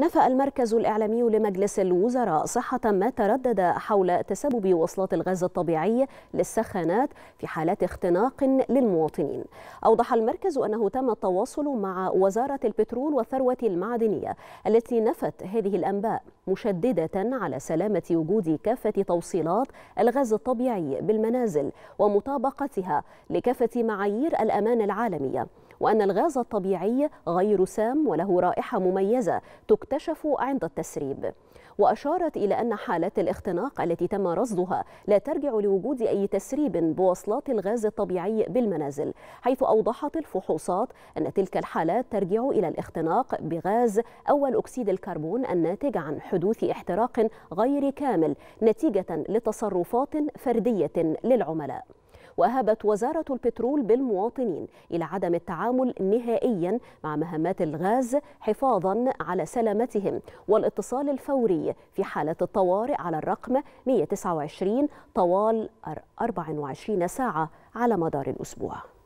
نفى المركز الإعلامي لمجلس الوزراء صحة ما تردد حول تسبب وصلات الغاز الطبيعي للسخانات في حالات اختناق للمواطنين أوضح المركز أنه تم التواصل مع وزارة البترول والثروة المعدنية التي نفت هذه الأنباء مشددة على سلامة وجود كافة توصيلات الغاز الطبيعي بالمنازل ومطابقتها لكافة معايير الأمان العالمية وأن الغاز الطبيعي غير سام وله رائحة مميزة تكتشف عند التسريب وأشارت إلى أن حالات الاختناق التي تم رصدها لا ترجع لوجود أي تسريب بوصلات الغاز الطبيعي بالمنازل حيث أوضحت الفحوصات أن تلك الحالات ترجع إلى الاختناق بغاز أول أكسيد الكربون الناتج عن حدوث احتراق غير كامل نتيجة لتصرفات فردية للعملاء وأهبت وزارة البترول بالمواطنين إلى عدم التعامل نهائيا مع مهمات الغاز حفاظا على سلامتهم والاتصال الفوري في حالة الطوارئ على الرقم 129 طوال 24 ساعة على مدار الأسبوع